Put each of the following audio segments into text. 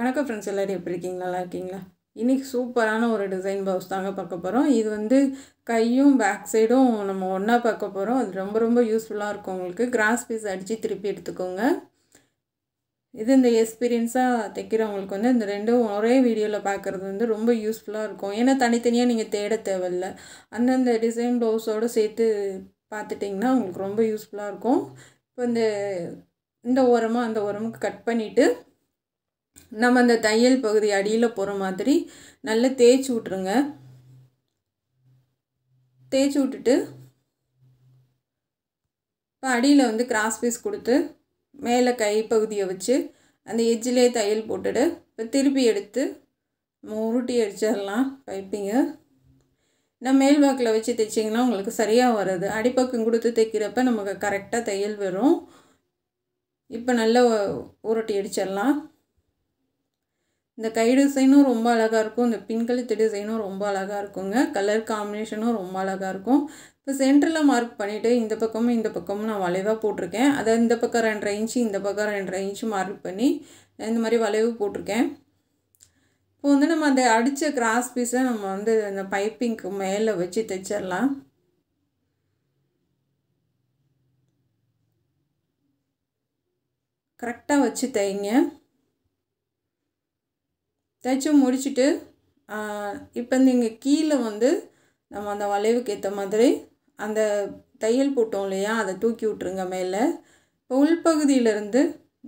வணக்கம் ஃப்ரெண்ட்ஸ் எல்லோரும் எப்படி இருக்கீங்க நல்லா இருக்கீங்களா இன்றைக்கி சூப்பரான ஒரு டிசைன் ப்ளவுஸ் தாங்க பார்க்க போகிறோம் இது வந்து கையும் பேக் சைடும் நம்ம ஒன்றா பார்க்க போகிறோம் அது ரொம்ப ரொம்ப யூஸ்ஃபுல்லாக இருக்கும் உங்களுக்கு கிராஸ் பீஸ் அடித்து திருப்பி எடுத்துக்கோங்க இது இந்த எக்ஸ்பீரியன்ஸாக தைக்கிறவங்களுக்கு வந்து இந்த ரெண்டும் ஒரே வீடியோவில் பார்க்குறது வந்து ரொம்ப யூஸ்ஃபுல்லாக இருக்கும் ஏன்னா தனித்தனியாக நீங்கள் தேட தேவையில்ல அந்தந்த டிசைன் ப்ளவுஸோடு சேர்த்து பார்த்துட்டிங்கன்னா உங்களுக்கு ரொம்ப யூஸ்ஃபுல்லாக இருக்கும் இப்போ இந்த இந்த ஓரமாக அந்த ஓரமுக்கு கட் பண்ணிவிட்டு நம்ம அந்த தையல் பகுதி அடியில் போகிற மாதிரி நல்லா தேய்ச்சி விட்ருங்க தேய்ச்சி விட்டுட்டு இப்போ அடியில் வந்து கிராஸ் பீஸ் கொடுத்து மேலே கைப்பகுதியை வச்சு அந்த எஜ்ஜிலே தையல் போட்டுட்டு இப்போ திருப்பி எடுத்து உருட்டி அடிச்சிடலாம் பைப்பிங்க நான் மேல் வாக்கில் வச்சு தைச்சிங்கன்னா உங்களுக்கு சரியாக வராது அடிப்பக்கம் கொடுத்து தைக்கிறப்ப நமக்கு கரெக்டாக தையல் வரும் இப்போ நல்லா உருட்டி அடிச்சிடலாம் இந்த கை டிசைனும் ரொம்ப அழகாக இருக்கும் இந்த பின்கழுத்து டிசைனும் ரொம்ப அழகாக இருக்குங்க கலர் காம்பினேஷனும் ரொம்ப அழகாக இருக்கும் இப்போ சென்டரில் மார்க் பண்ணிவிட்டு இந்த பக்கமும் இந்த பக்கமும் நான் வளைவாக போட்டிருக்கேன் அதை இந்த பக்கம் ரெண்டரை இன்ச்சு இந்த பக்கம் ரெண்டரை இன்ச்சு மார்க் பண்ணி இந்த மாதிரி வளைவு போட்டிருக்கேன் இப்போ வந்து நம்ம அந்த அடித்த கிராஸ் பீஸை நம்ம வந்து அந்த பைப்பிங்க்கு மேலே வச்சு தைச்சிடலாம் கரெக்டாக வச்சு தைங்க தைச்சி முடிச்சுட்டு இப்போ நீங்கள் கீழே வந்து நம்ம அந்த வளைவுக்கு ஏற்ற மாதிரி அந்த தையல் போட்டோம் இல்லையா அதை தூக்கி விட்ருங்க மேலே இப்போ உள்பகுதியிலேருந்து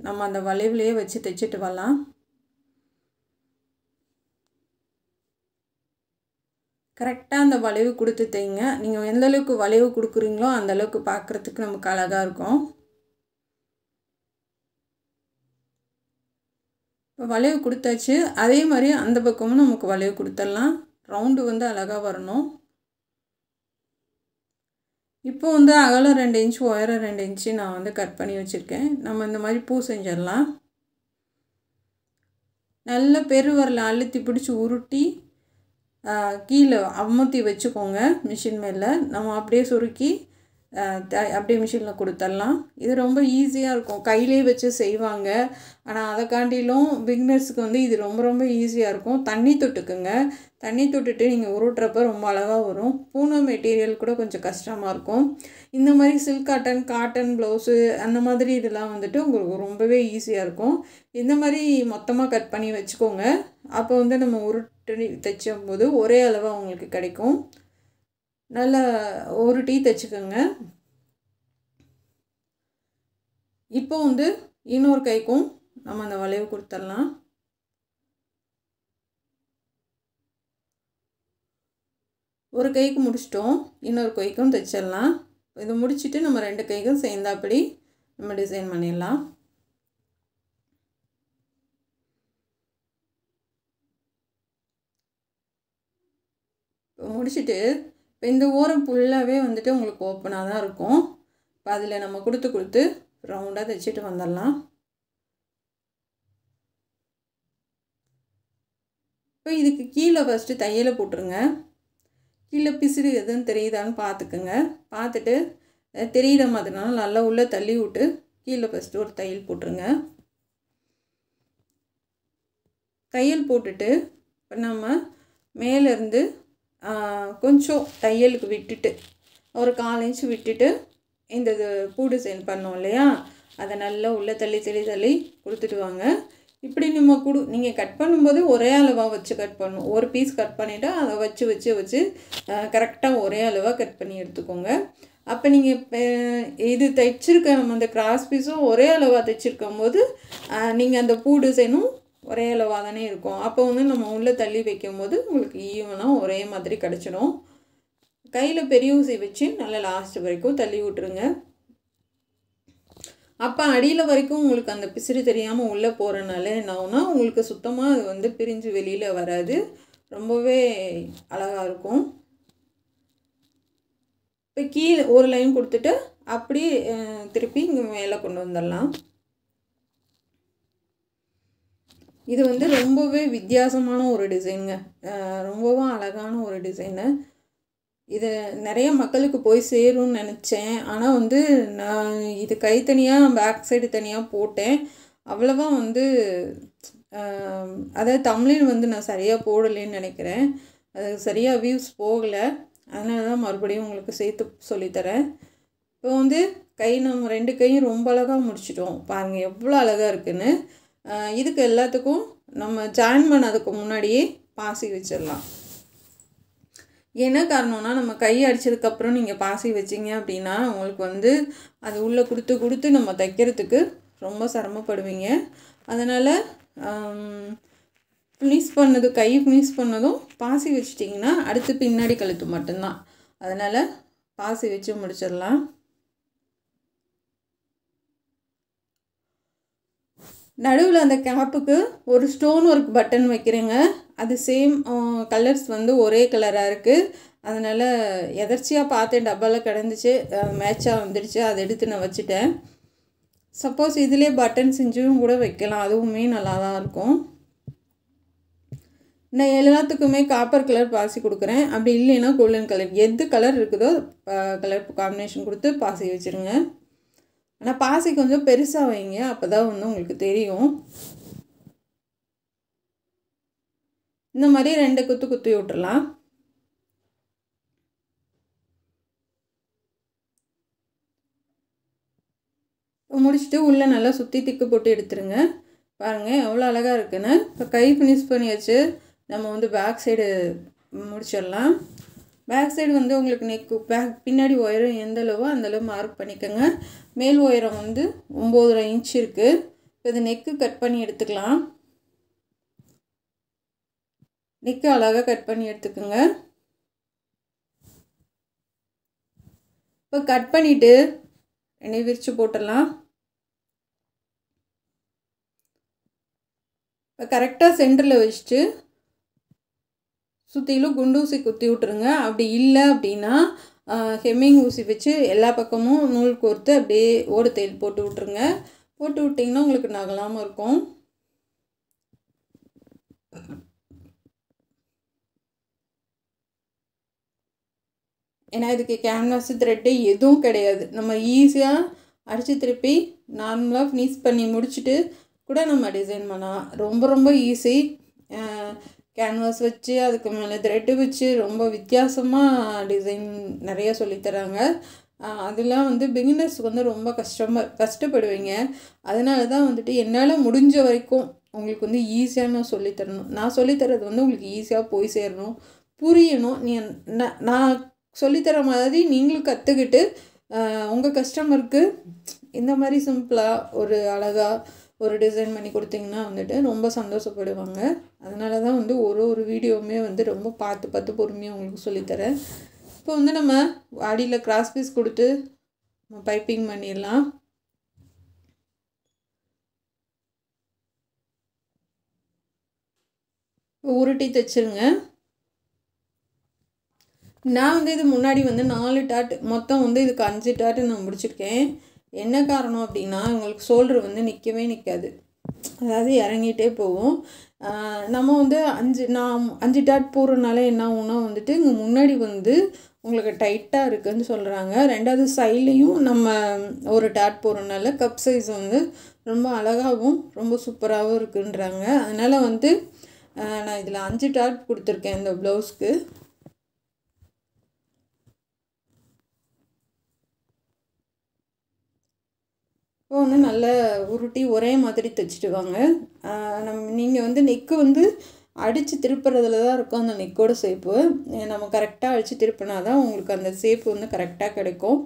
நம்ம அந்த வளைவுலையே வச்சு தைச்சிட்டு வரலாம் கரெக்டாக அந்த வளைவு கொடுத்து தைங்க நீங்கள் எந்தளவுக்கு வளைவு கொடுக்குறீங்களோ அந்தளவுக்கு பார்க்குறதுக்கு நமக்கு அழகாக இருக்கும் வளைவு கொடுத்தாச்சு அதே மாதிரி அந்த பக்கமும் நமக்கு வளைவு கொடுத்துடலாம் ரவுண்டு வந்து அழகாக வரணும் இப்போ வந்து அகலம் ரெண்டு இன்ச்சு உயரம் ரெண்டு இன்ச்சு நான் வந்து கட் பண்ணி வச்சுருக்கேன் நம்ம இந்த மாதிரி பூ செஞ்சிடலாம் நல்ல பெருவரில் அழுத்தி பிடிச்சி உருட்டி கீழே அமுத்தி வச்சுக்கோங்க மிஷின் மேலே நம்ம அப்படியே சுருக்கி அப்படியே மிஷினில் கொடுத்துடலாம் இது ரொம்ப ஈஸியாக இருக்கும் கையிலே வச்சு செய்வாங்க ஆனால் அதை காண்டிலும் பிக்னர்ஸுக்கு வந்து இது ரொம்ப ரொம்ப ஈஸியாக இருக்கும் தண்ணி தொட்டுக்குங்க தண்ணி தொட்டுட்டு நீங்கள் உருட்டுறப்ப ரொம்ப அழகாக வரும் பூனை மெட்டீரியல் கூட கொஞ்சம் கஷ்டமாக இருக்கும் இந்த மாதிரி சில்க் காட்டன் காட்டன் ப்ளவுஸு அந்த மாதிரி இதெல்லாம் வந்துட்டு உங்களுக்கு ரொம்பவே ஈஸியாக இருக்கும் இந்த மாதிரி மொத்தமாக கட் பண்ணி வச்சுக்கோங்க அப்போ வந்து நம்ம உருட்டு தைச்சும் போது ஒரே அளவாக உங்களுக்கு கிடைக்கும் நல்லா ஒரு டீ தைச்சிக்கோங்க இப்போ வந்து இன்னொரு கைக்கும் நம்ம அந்த வளைவு கொடுத்துடலாம் ஒரு கைக்கு முடிச்சிட்டோம் இன்னொரு கைக்கும் தைச்சிடலாம் இதை முடிச்சுட்டு நம்ம ரெண்டு கைக்கும் சேர்ந்தாப்படி நம்ம டிசைன் பண்ணிடலாம் முடிச்சுட்டு இப்போ இந்த ஓரம் ஃபுல்லாகவே வந்துட்டு உங்களுக்கு ஓப்பனாக தான் இருக்கும் இப்போ அதில் நம்ம கொடுத்து கொடுத்து ரவுண்டாக தைச்சிட்டு வந்துடலாம் இப்போ இதுக்கு கீழே ஃபஸ்ட்டு தையலை போட்டுருங்க கீழே பிசிறு எதுவும் தெரியுதான்னு பார்த்துக்குங்க பார்த்துட்டு தெரியிற மாதிரினாலும் நல்லா உள்ளே தள்ளி விட்டு கீழே ஃபஸ்ட்டு ஒரு தையல் போட்டுருங்க தையல் போட்டுட்டு இப்போ நம்ம மேலேருந்து கொஞ்சம் தையலுக்கு விட்டுட்டு ஒரு கால் இன்ச்சு விட்டுட்டு இந்த இது பூ டிசைன் பண்ணோம் இல்லையா அதை நல்லா உள்ளே தள்ளி தள்ளி தள்ளி கொடுத்துட்டு வாங்க இப்படி நம்ம கொடு நீங்கள் கட் பண்ணும்போது ஒரே அளவாக வச்சு கட் பண்ணணும் ஒரு பீஸ் கட் பண்ணிவிட்டு அதை வச்சு வச்சு வச்சு கரெக்டாக ஒரே அளவாக கட் பண்ணி எடுத்துக்கோங்க அப்போ நீங்கள் இது தைச்சிருக்க அந்த கிராஸ் பீஸும் ஒரே அளவாக தைச்சிருக்கும் போது நீங்கள் அந்த பூ டிசைனும் ஒரே அளவாக தானே இருக்கும் அப்போ வந்து நம்ம உள்ளே தள்ளி வைக்கும்போது உங்களுக்கு ஈவனாக ஒரே மாதிரி கிடச்சிடும் கையில் பெரிய ஊசி வச்சு நல்லா லாஸ்ட் வரைக்கும் தள்ளி விட்டுருங்க அப்போ அடியில் வரைக்கும் உங்களுக்கு அந்த பிசிறி தெரியாமல் உள்ளே போகிறனால என்ன ஆகுனா உங்களுக்கு சுத்தமாக அது வந்து பிரிஞ்சு வெளியில் வராது ரொம்பவே அழகாக இருக்கும் இப்போ கீழே ஒரு லைன் கொடுத்துட்டு அப்படி திருப்பி இங்கே மேலே கொண்டு வந்துடலாம் இது வந்து ரொம்பவே வித்தியாசமான ஒரு டிசைனுங்க ரொம்பவும் அழகான ஒரு டிசைனு இது நிறைய மக்களுக்கு போய் சேரும்னு நினச்சேன் ஆனால் வந்து நான் இது கைத்தனியாக பேக் சைடு தனியாக போட்டேன் அவ்வளோவா வந்து அதாவது தமிழில் வந்து நான் சரியாக போடலைன்னு நினைக்கிறேன் அது சரியாக வியூஸ் போகலை அதனால தான் மறுபடியும் உங்களுக்கு சேர்த்து சொல்லித்தரேன் இப்போ வந்து கை நம்ம ரெண்டு கையும் ரொம்ப அழகாக முடிச்சிட்டோம் பாருங்கள் எவ்வளோ அழகாக இருக்குதுன்னு இதுக்கு எல்லாத்துக்கும் நம்ம ஜாயின் பண்ணதுக்கு முன்னாடியே பாசி வச்சிடலாம் என்ன காரணம்னா நம்ம கை அடித்ததுக்கப்புறம் நீங்கள் பாசி வச்சிங்க அப்படின்னா உங்களுக்கு வந்து அது உள்ளே கொடுத்து கொடுத்து நம்ம தைக்கிறதுக்கு ரொம்ப சிரமப்படுவீங்க அதனால் ஃபினிஷ் பண்ணது கை ஃபினிஷ் பண்ணதும் பாசி வச்சிட்டிங்கன்னா அடுத்து பின்னாடி கழுத்து மட்டும்தான் அதனால் பாசி வச்சு முடிச்சிடலாம் நடுவில் அந்த கேப்புக்கு ஒரு ஸ்டோன் ஒர்க் பட்டன் வைக்கிறேங்க அது சேம் கலர்ஸ் வந்து ஒரே கலராக இருக்குது அதனால் எதர்ச்சியாக பார்த்தேன் டப்பாவில் கிடந்துச்சு மேட்சாக வந்துடுச்சு அதை எடுத்து நான் வச்சுட்டேன் சப்போஸ் இதிலே பட்டன் செஞ்சும் கூட வைக்கலாம் அதுவுமே நல்லா தான் இருக்கும் நான் எல்லாத்துக்குமே காப்பர் கலர் பாசி கொடுக்குறேன் அப்படி இல்லைன்னா கோல்டன் கலர் எது கலர் இருக்குதோ கலர் காம்பினேஷன் கொடுத்து பாசி வச்சுருங்க ஆனால் பாசி கொஞ்சம் பெருசாக வைங்க அப்போ தான் வந்து உங்களுக்கு தெரியும் இந்த மாதிரி ரெண்டு குத்து குத்தி விட்டுலாம் முடிச்சுட்டு உள்ளே நல்லா சுற்றி திக்கு போட்டு எடுத்துருங்க பாருங்கள் எவ்வளோ அழகாக இருக்குன்னு இப்போ கை ஃபினிஷ் வச்சு நம்ம வந்து பேக் சைடு முடிச்சிடலாம் பேக் சைடு வந்து உங்களுக்கு நெக்கு பேக் பின்னாடி உயரம் எந்த அளவோ அந்தளவு மார்க் பண்ணிக்கோங்க மேல் உயரம் வந்து ஒம்போதரை இன்ச் இருக்குது இப்போ இது நெக்கு கட் பண்ணி எடுத்துக்கலாம் நெக்கு அழகாக கட் பண்ணி எடுத்துக்கோங்க இப்போ கட் பண்ணிவிட்டு எண்ணெய் விரித்து போட்டுடலாம் இப்போ கரெக்டாக சென்டரில் வச்சுட்டு சுற்றிலும் குண்டூசி குத்தி விட்ருங்க அப்படி இல்லை அப்படின்னா ஹெம்மிங் ஊசி வச்சு எல்லா பக்கமும் நூல் கோர்த்து அப்படியே ஓடு தையல் போட்டு விட்ருங்க போட்டு விட்டிங்கன்னா உங்களுக்கு நகலாமல் இருக்கும் ஏன்னா இதுக்கு கேன்வாஸ் த்ரெட்டு எதுவும் கிடையாது நம்ம ஈஸியாக அடித்து திருப்பி நார்மலாக ஃபினிஷ் பண்ணி முடிச்சுட்டு கூட நம்ம டிசைன் பண்ணலாம் ரொம்ப ரொம்ப ஈஸி கேன்வாஸ் வச்சு அதுக்கு மேலே த்ரெட்டு வச்சு ரொம்ப வித்தியாசமாக டிசைன் நிறைய சொல்லித்தராங்க அதெல்லாம் வந்து பிகினர்ஸ்க்கு வந்து ரொம்ப கஷ்டமாக கஷ்டப்படுவீங்க அதனால தான் வந்துட்டு என்னால் முடிஞ்ச வரைக்கும் உங்களுக்கு வந்து ஈஸியாக நான் சொல்லித்தரணும் நான் சொல்லித்தரது வந்து உங்களுக்கு ஈஸியாக போய் சேரணும் புரியணும் நீ நான் சொல்லித்தர மாதிரி நீங்களும் கற்றுக்கிட்டு உங்கள் கஸ்டமருக்கு இந்த மாதிரி சிம்பிளாக ஒரு அழகாக ஒரு டிசைன் பண்ணி கொடுத்தீங்கன்னா வந்துட்டு ரொம்ப சந்தோஷப்படுவாங்க அதனால தான் வந்து ஒரு ஒரு வீடியோவுமே வந்து ரொம்ப பார்த்து பார்த்து பொறுமையாக உங்களுக்கு சொல்லித்தரேன் இப்போ வந்து நம்ம அடியில் கிராஸ் பீஸ் கொடுத்து நம்ம பைப்பிங் பண்ணிடலாம் இப்போ உருட்டி தைச்சிருங்க நான் வந்து இது முன்னாடி வந்து நாலு டாட் மொத்தம் வந்து இதுக்கு அஞ்சு டாட்டு நான் முடிச்சிருக்கேன் என்ன காரணம் அப்படின்னா இவங்களுக்கு சோல்டர் வந்து நிற்கவே நிற்காது அதாவது இறங்கிட்டே போகும் நம்ம வந்து அஞ்சு நான் அஞ்சு டாட் போடுறதுனால என்ன ஆகுன்னா வந்துட்டு இங்கே முன்னாடி வந்து உங்களுக்கு டைட்டாக இருக்குதுன்னு சொல்கிறாங்க ரெண்டாவது சைட்லேயும் நம்ம ஒரு டாட் போடுறதுனால கப் சைஸ் வந்து ரொம்ப அழகாகவும் ரொம்ப சூப்பராகவும் இருக்குன்றாங்க அதனால் வந்து நான் இதில் அஞ்சு டாட் கொடுத்துருக்கேன் இந்த ப்ளவுஸ்க்கு இப்போ வந்து நல்லா உருட்டி ஒரே மாதிரி தைச்சிட்டு வாங்க நம் நீங்கள் வந்து நெக்கு வந்து அடித்து திருப்புறதுல தான் இருக்கும் அந்த நெக்கோட சேப்பு நம்ம கரெக்டாக அடித்து திருப்பினா தான் உங்களுக்கு அந்த சேப்பு வந்து கரெக்டாக கிடைக்கும்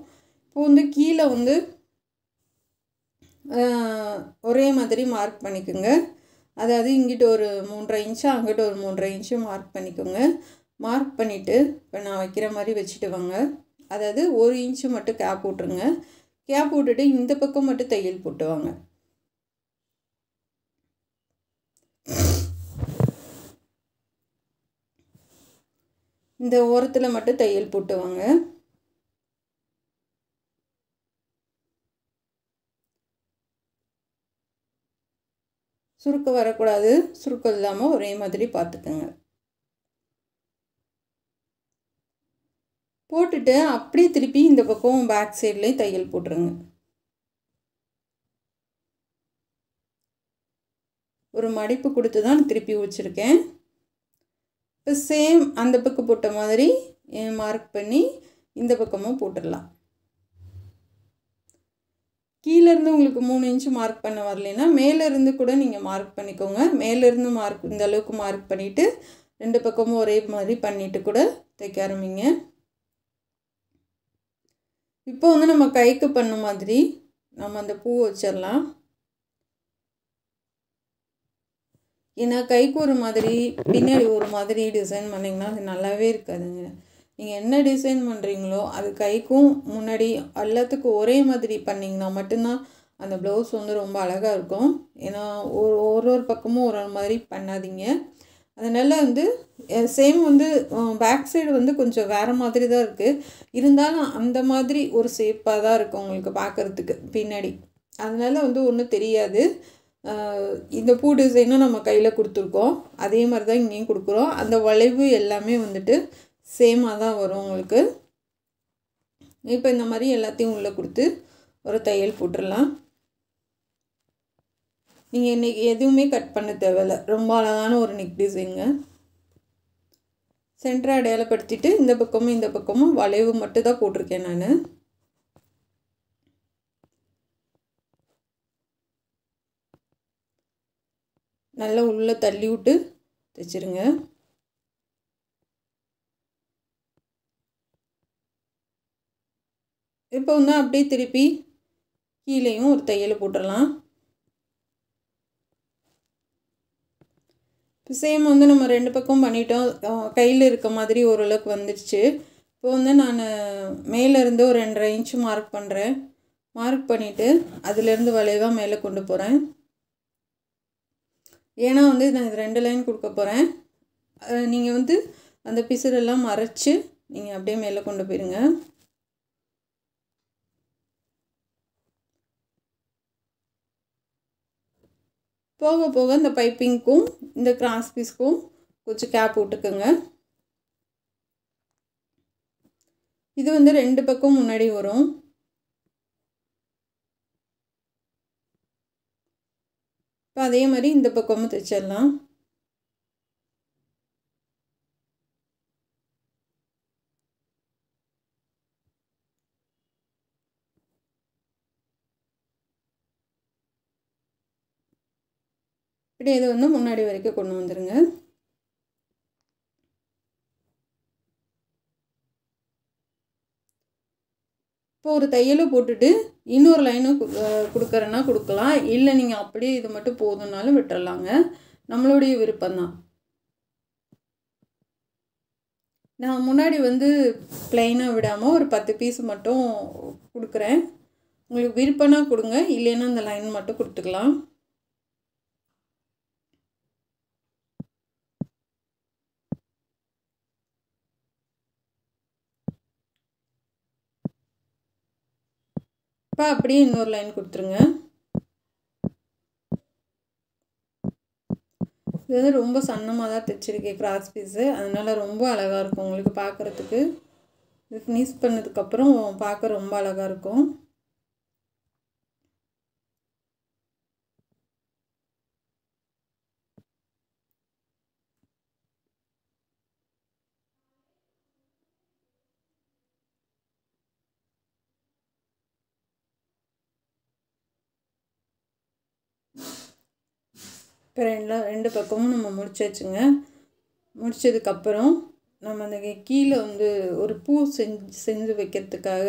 இப்போ வந்து கீழே வந்து ஒரே மாதிரி மார்க் பண்ணிக்கோங்க அதாவது இங்கிட்ட ஒரு மூன்றரை இன்ச்சு அங்கிட்ட ஒரு மூன்றரை இன்ச்சு மார்க் பண்ணிக்கோங்க மார்க் பண்ணிவிட்டு இப்போ நான் வைக்கிற மாதிரி வச்சுட்டு வாங்க அதாவது ஒரு இன்ச்சு மட்டும் கேப் விட்ருங்க கேப் விட்டுட்டு இந்த பக்கம் மட்டும் தையல் போட்டுவாங்க இந்த ஓரத்தில் மட்டும் தையல் போட்டுவாங்க சுருக்கம் வரக்கூடாது சுருக்கம் இல்லாமல் ஒரே மாதிரி பார்த்துக்கோங்க போட்டுட்டு அப்படியே திருப்பி இந்த பக்கம் பேக் சைட்லேயும் தையல் போட்டுருங்க ஒரு மடிப்பு கொடுத்து தான் திருப்பி வச்சுருக்கேன் இப்போ சேம் அந்த பக்கம் போட்ட மாதிரி மார்க் பண்ணி இந்த பக்கமும் போட்டுடலாம் கீழேருந்து உங்களுக்கு மூணு இன்ச்சு மார்க் பண்ண வரலைன்னா மேலேருந்து கூட நீங்கள் மார்க் பண்ணிக்கோங்க மேலேருந்து மார்க் இந்த அளவுக்கு மார்க் பண்ணிவிட்டு ரெண்டு பக்கமும் ஒரே மாதிரி பண்ணிவிட்டு கூட தைக்க ஆரம்பிங்க இப்போ வந்து நம்ம கைக்கு பண்ண மாதிரி நம்ம அந்த பூ வச்சிடலாம் ஏன்னா கைக்கு ஒரு மாதிரி பின்னாடி ஒரு மாதிரி டிசைன் பண்ணிங்கன்னா அது நல்லாவே இருக்காதுங்க நீங்கள் என்ன டிசைன் பண்ணுறீங்களோ அது கைக்கும் முன்னாடி எல்லாத்துக்கும் ஒரே மாதிரி பண்ணிங்கன்னா மட்டும்தான் அந்த ப்ளவுஸ் வந்து ரொம்ப அழகாக இருக்கும் ஏன்னா ஒரு ஒரு ஒரு பக்கமும் ஒரு ஒரு மாதிரி பண்ணாதீங்க அதனால் வந்து சேம் வந்து பேக் சைடு வந்து கொஞ்சம் வேறு மாதிரி தான் இருக்குது இருந்தாலும் அந்த மாதிரி ஒரு சேப்பாக தான் இருக்கும் உங்களுக்கு பார்க்குறதுக்கு பின்னாடி அதனால் வந்து ஒன்றும் தெரியாது இந்த பூ டிசைனும் நம்ம கையில் கொடுத்துருக்கோம் அதே மாதிரி தான் இங்கேயும் கொடுக்குறோம் அந்த வளைவு எல்லாமே வந்துட்டு சேமாக தான் வரும் உங்களுக்கு இப்போ இந்த மாதிரி எல்லாத்தையும் உள்ளே கொடுத்து ஒரு தையல் போட்டுடலாம் நீங்கள் இன்றைக்கி எதுவுமே கட் பண்ண தேவையில்ல ரொம்ப அழகான ஒரு நெக் டிசைனுங்க சென்டர் அடையாளப்படுத்திட்டு இந்த பக்கமும் இந்த பக்கமும் வளைவு மட்டும் தான் போட்டிருக்கேன் நான் நல்லா உள்ளே தள்ளி விட்டு தைச்சிருங்க இப்போ வந்து அப்படியே திருப்பி கீழேயும் ஒரு தையல் போட்டுடலாம் இப்போ சேம் வந்து நம்ம ரெண்டு பக்கம் பண்ணிட்டோம் கையில் இருக்க மாதிரி ஓரளவுக்கு வந்துடுச்சு இப்போ வந்து நான் மேலேருந்து ஒரு ரெண்டரை இன்ச்சு மார்க் பண்ணுறேன் மார்க் பண்ணிவிட்டு அதுலேருந்து வளைவாக மேலே கொண்டு போகிறேன் ஏன்னா வந்து நான் இது ரெண்டு லைன் கொடுக்க போகிறேன் நீங்கள் வந்து அந்த பிசுரெல்லாம் மறைச்சி நீங்கள் அப்படியே மேலே கொண்டு போயிருங்க போக போக இந்த பைப்பிங்க்கும் இந்த கிராஸ் பீஸ்க்கும் கொஞ்சம் கேப் விட்டுக்கோங்க இது வந்து ரெண்டு பக்கம் முன்னாடி வரும் இப்போ அதே மாதிரி இந்த பக்கமும் தைச்சிடலாம் இப்படி இது வந்து முன்னாடி வரைக்கும் கொண்டு வந்துடுங்க இப்போ ஒரு தையலை போட்டுட்டு இன்னொரு லைனும் கொடுக்குறேன்னா கொடுக்கலாம் இல்லை நீங்கள் அப்படியே இது மட்டும் போதும்னாலும் விட்டுறலாங்க நம்மளுடைய விருப்பம்தான் நான் முன்னாடி வந்து ப்ளைனாக விடாமல் ஒரு பத்து பீஸ் மட்டும் கொடுக்குறேன் உங்களுக்கு விருப்பம்னா கொடுங்க இல்லைன்னா அந்த லைன் மட்டும் கொடுத்துக்கலாம் அப்பா அப்படியே இன்னொரு லைன் கொடுத்துருங்க இது வந்து ரொம்ப சன்னமாக தான் தைச்சிருக்கேன் கிராஸ் பீஸு அதனால் ரொம்ப அழகாக இருக்கும் உங்களுக்கு பார்க்குறதுக்கு இது ஃபினிஷ் பண்ணதுக்கப்புறம் பார்க்க ரொம்ப அழகாக இருக்கும் அப்புறம் எல்லாம் ரெண்டு பக்கமும் நம்ம முடிச்சாச்சுங்க முடித்ததுக்கப்புறம் நம்ம அந்த கீழே வந்து ஒரு பூ செஞ்சு செஞ்சு வைக்கிறதுக்காக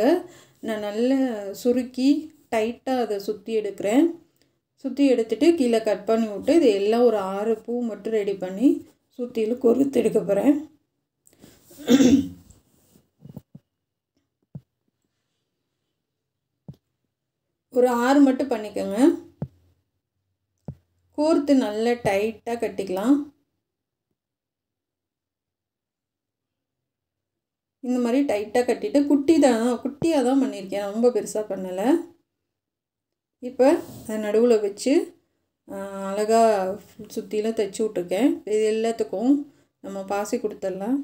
நான் நல்லா சுருக்கி டைட்டாக அதை சுற்றி எடுக்கிறேன் சுற்றி எடுத்துகிட்டு கீழே கட் பண்ணி விட்டு இது எல்லாம் ஒரு ஆறு பூ மட்டும் ரெடி பண்ணி சுற்றிலும் கொறுத்து எடுக்க போகிறேன் ஒரு ஆறு மட்டும் பண்ணிக்கோங்க கோர்த்து நல்லா டைட்டாக கட்டிக்கலாம் இந்த மாதிரி டைட்டாக கட்டிட்டு குட்டி தான் குட்டியாக தான் பண்ணியிருக்கேன் ரொம்ப பெருசாக பண்ணலை இப்போ அதை நடுவில் வச்சு அழகாக சுற்றிலாம் தைச்சி விட்ருக்கேன் இது எல்லாத்துக்கும் நம்ம பாசி கொடுத்துடலாம்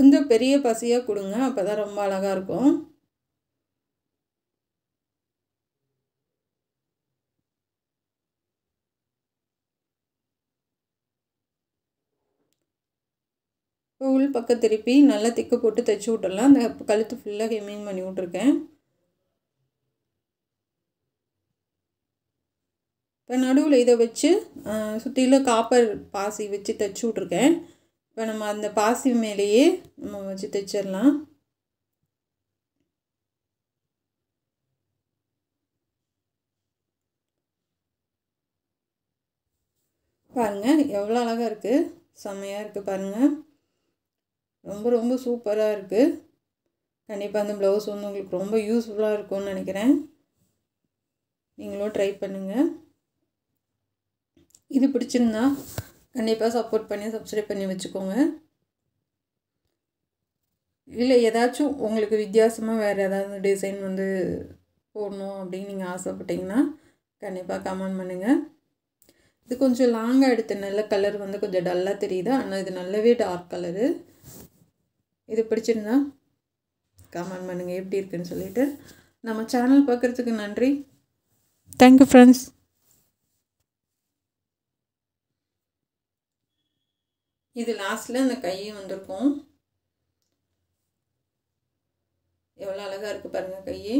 கொஞ்சம் பெரிய பசியாக கொடுங்க அப்போ தான் ரொம்ப அழகாக இருக்கும் இப்போ உள் பக்கம் திருப்பி நல்லா திக்கு போட்டு தைச்சி விட்டுடலாம் அந்த கழுத்து ஃபுல்லாக ஹெமிங் பண்ணி விட்ருக்கேன் இப்போ நடுவில் இதை வச்சு சுற்றிலும் காப்பர் பாசி வச்சு தைச்சி விட்ருக்கேன் இப்போ நம்ம அந்த பாசி மேலேயே நம்ம வச்சு தைச்சிடலாம் பாருங்கள் எவ்வளோ அழகாக இருக்குது செம்மையாக இருக்குது பாருங்கள் ரொம்ப ரொம்ப சூப்பராக இருக்குது கண்டிப்பாக அந்த ப்ளவுஸ் வந்து உங்களுக்கு ரொம்ப யூஸ்ஃபுல்லாக இருக்கும்னு நினைக்கிறேன் நீங்களும் ட்ரை பண்ணுங்கள் இது பிடிச்சிருந்தா கண்டிப்பாக சப்போர்ட் பண்ணி சப்ஸ்கிரைப் பண்ணி வச்சுக்கோங்க இல்லை ஏதாச்சும் உங்களுக்கு வித்தியாசமாக வேறு ஏதாவது டிசைன் வந்து போடணும் அப்படின்னு நீங்கள் ஆசைப்பட்டிங்கன்னா கண்டிப்பாக கமெண்ட் பண்ணுங்கள் இது கொஞ்சம் லாங்காக எடுத்த நல்ல கலர் வந்து கொஞ்சம் டல்லாக தெரியுது ஆனால் இது நல்லாவே டார்க் கலரு இது பிடிச்சிருந்தா கமெண்ட் பண்ணுங்கள் எப்படி இருக்குன்னு சொல்லிவிட்டு நம்ம சேனல் பார்க்குறதுக்கு நன்றி தேங்க்யூ ஃப்ரெண்ட்ஸ் இது லாஸ்ட்டில் அந்த கையும் வந்திருக்கும் எவ்வளோ அழகாக இருக்குது பாருங்கள் கையே